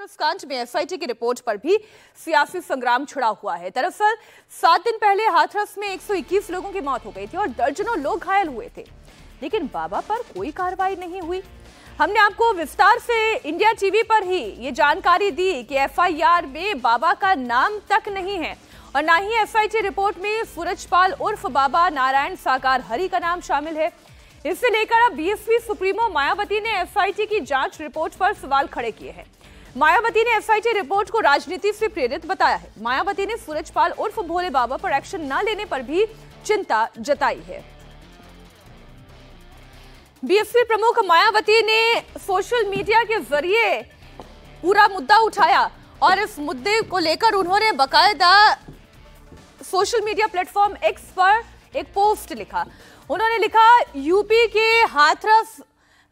अफरसगंज में एसआईटी की रिपोर्ट पर भी सियासी संग्राम छिड़ा हुआ है दरअसल सात दिन पहले हाथरस में 121 लोगों की मौत हो गई थी और दर्जनों लोग घायल हुए थे लेकिन बाबा पर कोई कार्रवाई नहीं हुई हमने आपको विस्तार से इंडिया टीवी पर ही ये जानकारी दी कि एफआईआर में बाबा का नाम तक नहीं है और ना ही एफआईटी रिपोर्ट में सूरजपाल उर्फ बाबा नारायण साकार हरि का नाम शामिल है इससे लेकर अब बीएसपी सुप्रीमो मायावती ने एफआईटी की जांच रिपोर्ट पर सवाल खड़े किए हैं मायावती ने एफआईटी रिपोर्ट को राजनीति से प्रेरित बताया है मायावती ने सूरजपाल उर्फ भोले बाबा पर एक्शन न लेने पर भी चिंता जताई है बीएसपी प्रमुख मायावती ने सोशल मीडिया के जरिए पूरा मुद्दा उठाया और इस मुद्दे को लेकर उन्होंने बकायदा सोशल मीडिया प्लेटफॉर्म एक्स पर एक पोस्ट लिखा उन्होंने लिखा यूपी के हाथरस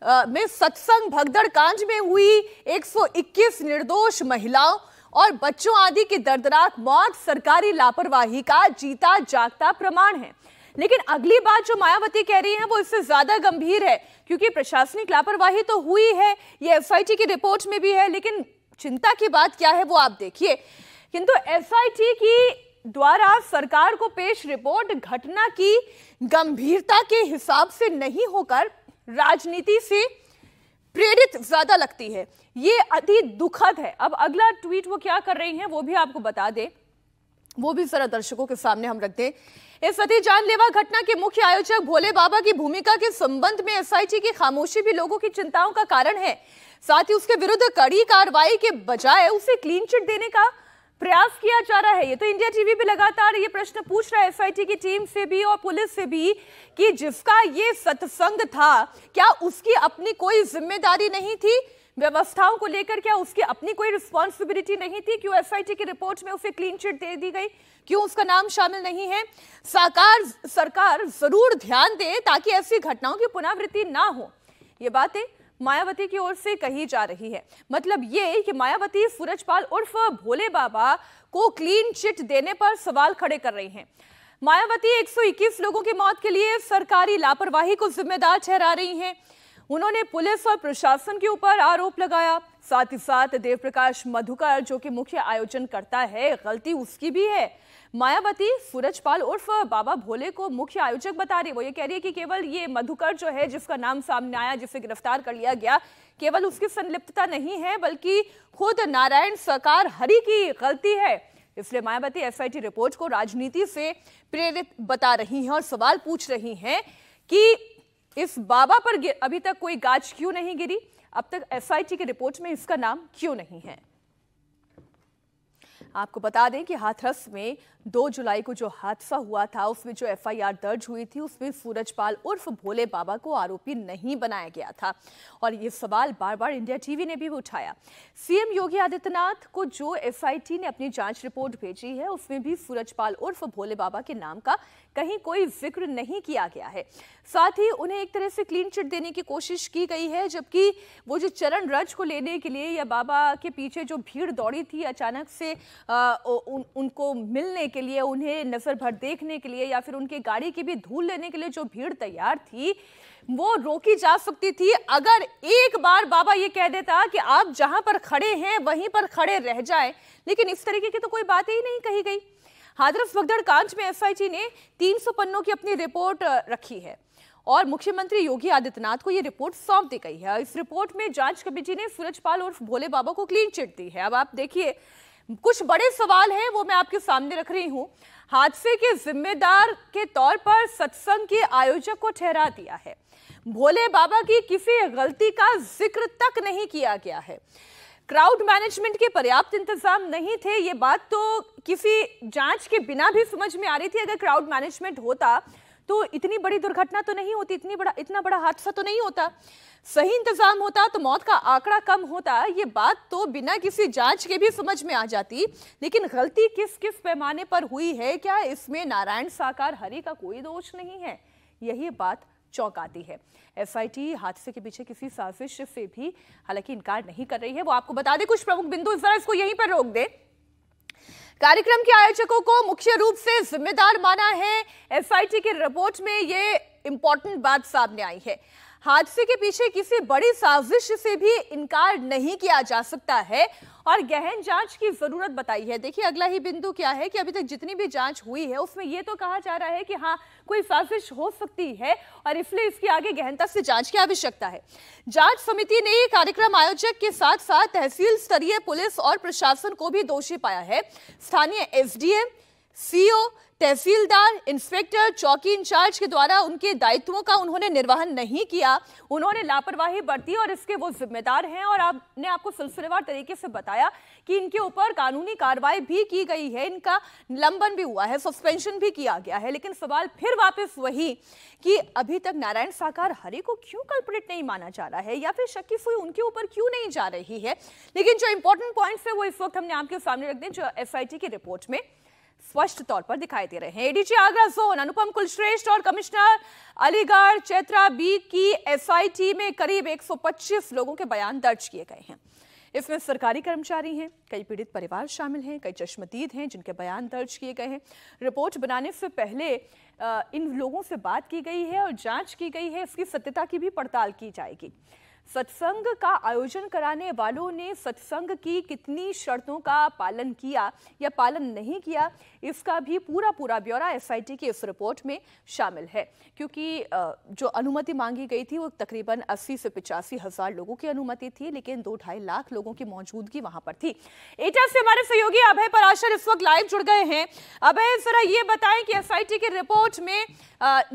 में सत्संग भगदड़ कांड में हुई 121 निर्दोष महिलाओं और बच्चों आदि की दर्दनाक मौत सरकारी लापरवाही का जीता जागता प्रमाण है लेकिन अगली बात जो मायावती कह रही हैं वो इससे ज्यादा गंभीर है क्योंकि प्रशासनिक लापरवाही तो हुई है ये एफआईटी की रिपोर्ट में भी है लेकिन चिंता की बात क्या है वो आप देखिए किंतु एसआईटी की द्वारा सरकार को पेश रिपोर्ट घटना की गंभीरता के हिसाब से नहीं होकर राजनीति से प्रेरित ज्यादा लगती है ये अति दुखद है अब अगला ट्वीट वो क्या कर रही हैं वो भी आपको बता दे वो भी जरा दर्शकों के सामने हम रख हैं इस अति जानलेवा घटना के मुख्य आयोजक भोले बाबा की भूमिका के संबंध में एसआईटी की खामोशी भी लोगों की चिंताओं का कारण है साथ ही उसके विरुद्ध कड़ी कार्रवाई के बजाय उसे क्लीन चिट देने का प्रयास किया जा रहा है ये तो इंडिया टीवी भी लगातार ये प्रश्न पूछ रहा है एफआईटी की टीम से भी और पुलिस से भी कि जिसका ये सत्संग था क्या उसकी अपनी कोई जिम्मेदारी नहीं थी व्यवस्थाओं को लेकर क्या उसकी अपनी कोई रिस्पॉन्सिबिलिटी नहीं थी क्यों एफआईटी की रिपोर्ट में उसे क्लीन चिट दे दी गई क्यों उसका नाम शामिल नहीं है साकार सरकार जरूर ध्यान दे ताकि ऐसी घटनाओं की पुनरावृत्ति ना हो ये बातें मायावती की ओर से कही जा रही है मतलब ये कि मायावती सूरजपाल उर्फ भोले बाबा को क्लीन चिट देने पर सवाल खड़े कर रही हैं मायावती 121 लोगों की मौत के लिए सरकारी लापरवाही को जिम्मेदार ठहरा रही हैं उन्होंने पुलिस और प्रशासन के ऊपर आरोप लगाया साथ ही साथ देवप्रकाश मधुकर जो कि मुख्य आयोजन करता है गलती उसकी भी है मायावती सूरजपाल उर्फ बाबा भोले को मुख्य आयोजक बता रही वो ये कह रही है कि केवल ये मधुकर जो है जिसका नाम सामने आया जिसे गिरफ्तार कर लिया गया केवल उसकी संलिप्तता नहीं है बल्कि खुद नारायण सरकार हरि की गलती है इसलिए मायावती एफआईटी रिपोर्ट को राजनीति से प्रेरित बता रही हैं और सवाल पूछ रही हैं कि इस बाबा पर अभी तक कोई गाज क्यों नहीं गिरी अब तक एफआईटी की रिपोर्ट में इसका नाम क्यों नहीं है आपको बता दें कि हाथरस में दो जुलाई को जो हादसा हुआ था उसमें जो एफआईआर दर्ज हुई थी उसमें सूरजपाल उर्फ भोले बाबा को आरोपी नहीं बनाया गया था और ये सवाल बार बार इंडिया टीवी ने भी उठाया सीएम योगी आदित्यनाथ को जो एफआईटी ने अपनी जांच रिपोर्ट भेजी है उसमें भी सूरजपाल उर्फ भोले बाबा के नाम का कहीं कोई जिक्र नहीं किया गया है साथ ही उन्हें एक तरह से क्लीन चिट देने की कोशिश की गई है जबकि वो जो चरण रज को लेने के लिए या बाबा के पीछे जो भीड़ दौड़ी थी अचानक से आ, उनको मिलने के के लिए उन्हें नज़र भर देखने के लिए या फिर उनकी गाड़ी की भी धूल लेने के लिए जो भीड़ तैयार थी वो रोकी जा सकती थी अगर एक बार बाबा ये कह देता कि आप जहां पर खड़े हैं वहीं पर खड़े रह जाएं लेकिन इस तरीके की तो कोई बात ही नहीं कही गई हादरफ बगदड़ कांच में एफ ने तीन पन्नों की अपनी रिपोर्ट रखी है और मुख्यमंत्री योगी आदित्यनाथ को यह रिपोर्ट सौंप दी गई है इस रिपोर्ट में जांच कमेटी ने सूरजपाल और भोले बाबा को क्लीन चिट दी है अब आप देखिए कुछ बड़े सवाल हैं वो मैं आपके सामने रख रही हूँ हादसे के जिम्मेदार के तौर पर सत्संग के आयोजक को ठहरा दिया है भोले बाबा की किसी गलती का जिक्र तक नहीं किया गया है क्राउड मैनेजमेंट के पर्याप्त इंतजाम नहीं थे ये बात तो किसी जांच के बिना भी समझ में आ रही थी अगर क्राउड मैनेजमेंट होता तो इतनी बड़ी दुर्घटना तो नहीं होती इतनी बड़ा इतना बड़ा हादसा तो नहीं होता सही इंतजाम होता तो मौत का आंकड़ा कम होता ये बात तो बिना किसी जांच के भी समझ में आ जाती लेकिन गलती किस किस पैमाने पर हुई है क्या इसमें नारायण साकार हरि का कोई दोष नहीं है यही बात चौंकाती है एसआईटी हादसे के पीछे किसी साजिश से भी हालांकि इनकार नहीं कर रही है वो आपको बता दे कुछ प्रमुख बिंदु इस इसको यहीं पर रोक दे कार्यक्रम के आयोजकों को मुख्य रूप से जिम्मेदार माना है एसआईटी की रिपोर्ट में ये इंपॉर्टेंट बात सामने आई है हादसे के पीछे किसी बड़ी साजिश से भी इनकार नहीं किया जा सकता है और गहन जांच की जरूरत बताई है देखिए अगला ही बिंदु क्या है कि अभी तक जितनी भी जांच हुई है उसमें यह तो कहा जा रहा है कि हाँ कोई साजिश हो सकती है और इसलिए इसकी आगे गहनता से जांच की आवश्यकता है जांच समिति ने कार्यक्रम आयोजक के साथ साथ तहसील स्तरीय पुलिस और प्रशासन को भी दोषी पाया है स्थानीय एसडीएम सीओ तहसीलदार इंस्पेक्टर चौकी इंचार्ज के द्वारा उनके दायित्वों का उन्होंने निर्वहन नहीं किया उन्होंने लापरवाही बरती और इसके वो जिम्मेदार हैं और आपने आपको सिलसिलेवार तरीके से बताया कि इनके ऊपर कानूनी कार्रवाई भी की गई है इनका निलंबन भी हुआ है सस्पेंशन भी किया गया है लेकिन सवाल फिर वापस वही कि अभी तक नारायण साकार हरे को क्यों कल्परेट नहीं माना जा रहा है या फिर शक्की सुई उनके ऊपर क्यों नहीं जा रही है लेकिन जो इंपॉर्टेंट पॉइंट्स है वो इस वक्त हमने आपके सामने रख दें जो एसआईटी की रिपोर्ट में स्पष्ट तौर पर दिखाई दे रहे हैं एडीजी आगरा जोन अनुपम कुलश्रेष्ठ और कमिश्नर अलीगढ़ चैत्रा बी की एसआईटी में करीब 125 लोगों के बयान दर्ज किए गए हैं इसमें सरकारी कर्मचारी हैं कई पीड़ित परिवार शामिल हैं कई चश्मदीद हैं जिनके बयान दर्ज किए गए हैं रिपोर्ट बनाने से पहले इन लोगों से बात की गई है और जांच की गई है इसकी सत्यता की भी पड़ताल की जाएगी सत्संग का आयोजन कराने वालों ने सत्संग की कितनी शर्तों का पालन किया या पालन नहीं किया इसका भी पूरा पूरा ब्यौरा एसआईटी की इस रिपोर्ट में शामिल है क्योंकि जो अनुमति मांगी गई थी वो तकरीबन 80 से पिचासी हजार लोगों की अनुमति थी लेकिन दो ढाई लाख लोगों की मौजूदगी वहां पर थी एटा से हमारे सहयोगी अभय पराशर इस वक्त लाइव जुड़ गए हैं अभय जरा ये बताएं कि एस की रिपोर्ट में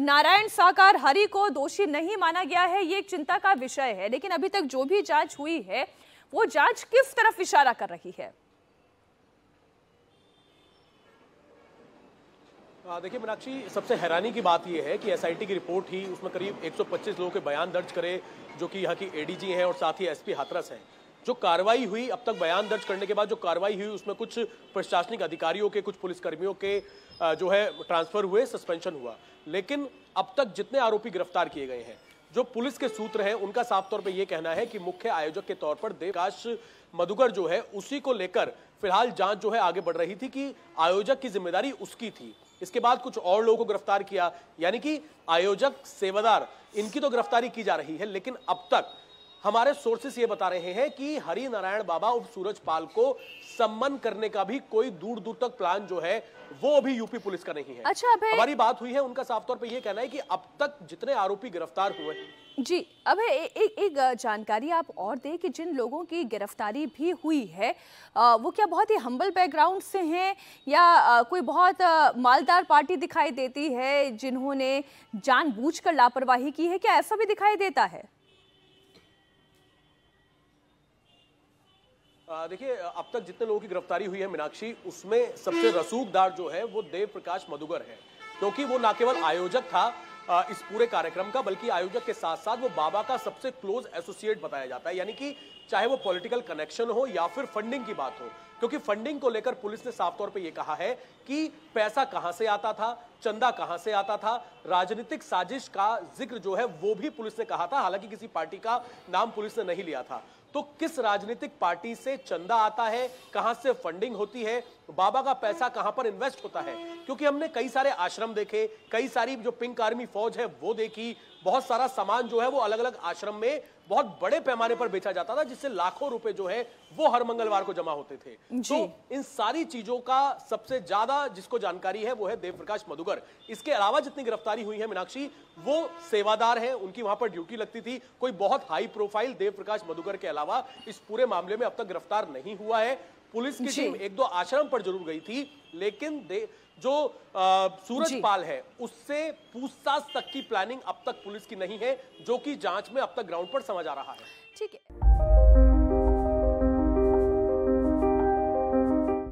नारायण साकार हरि को दोषी नहीं माना गया है ये एक चिंता का विषय है लेकिन अभी तक जो भी जांच हुई है वो जांच किस तरफ इशारा कर रही है हाँ, देखिए मीनाक्षी सबसे हैरानी की बात यह है कि एसआईटी की रिपोर्ट ही उसमें करीब 125 लोगों के बयान दर्ज करे जो कि यहाँ की एडीजी हैं और साथ ही एसपी हाथरस हैं जो कार्रवाई हुई अब तक बयान दर्ज करने के बाद जो कार्रवाई हुई उसमें कुछ प्रशासनिक अधिकारियों के कुछ पुलिसकर्मियों के जो है ट्रांसफर हुए सस्पेंशन हुआ लेकिन अब तक जितने आरोपी गिरफ्तार किए गए हैं जो पुलिस के सूत्र हैं उनका साफ तौर पे ये कहना है कि मुख्य आयोजक के तौर पर देवकाश मधुकर जो है उसी को लेकर फिलहाल जांच जो है आगे बढ़ रही थी कि आयोजक की जिम्मेदारी उसकी थी इसके बाद कुछ और लोगों को गिरफ्तार किया यानी कि आयोजक सेवादार इनकी तो गिरफ्तारी की जा रही है लेकिन अब तक हमारे सोर्सेस ये बता रहे हैं कि हरि नारायण बाबा उप सूरज पाल को सम्मन करने का भी कोई दूर दूर तक प्लान जो है वो अभी यूपी पुलिस का नहीं है अच्छा अभी हमारी बात हुई है उनका साफ तौर पर यह कहना है कि अब तक जितने आरोपी गिरफ्तार हुए जी अब एक एक जानकारी आप और दें कि जिन लोगों की गिरफ्तारी भी हुई है आ, वो क्या बहुत ही हम्बल बैकग्राउंड से हैं या आ, कोई बहुत मालदार पार्टी दिखाई देती है जिन्होंने जानबूझकर लापरवाही की है क्या ऐसा भी दिखाई देता है देखिए अब तक जितने लोगों की गिरफ्तारी हुई है मीनाक्षी उसमें सबसे रसूखदार जो है वो देव प्रकाश मधुगर है क्योंकि वो ना केवल आयोजक था इस पूरे कार्यक्रम का बल्कि आयोजक के साथ साथ वो बाबा का सबसे क्लोज एसोसिएट बताया जाता है यानी कि चाहे वो पॉलिटिकल कनेक्शन हो या फिर फंडिंग की बात हो क्योंकि फंडिंग को लेकर पुलिस ने साफ तौर पे ये कहा है कि पैसा कहां से आता था चंदा कहां से आता था राजनीतिक साजिश का जिक्र जो है वो भी पुलिस ने कहा था हालांकि किसी पार्टी का नाम पुलिस ने नहीं लिया था तो किस राजनीतिक पार्टी से चंदा आता है कहां से फंडिंग होती है बाबा का पैसा कहां पर इन्वेस्ट होता है क्योंकि हमने कई सारे आश्रम देखे कई सारी जो पिंक आर्मी फौज है वो देखी बहुत सारा सामान जो है वो अलग अलग आश्रम में बहुत बड़े पैमाने पर बेचा जाता था जिससे लाखों रुपए जो है वो हर मंगलवार को जमा होते थे तो इन सारी चीजों का सबसे ज्यादा जिसको जानकारी है वो है देव प्रकाश मधुकर इसके अलावा जितनी गिरफ्तारी हुई है मीनाक्षी वो सेवादार है उनकी वहां पर ड्यूटी लगती थी कोई बहुत हाई प्रोफाइल देव प्रकाश मधुकर के अलावा इस पूरे मामले में अब तक गिरफ्तार नहीं हुआ है पुलिस की टीम एक दो आश्रम पर जरूर गई थी लेकिन जो सूरज पाल है उससे पूछताछ तक की प्लानिंग अब तक पुलिस की नहीं है जो कि जांच में अब तक ग्राउंड पर समझ आ रहा है ठीक है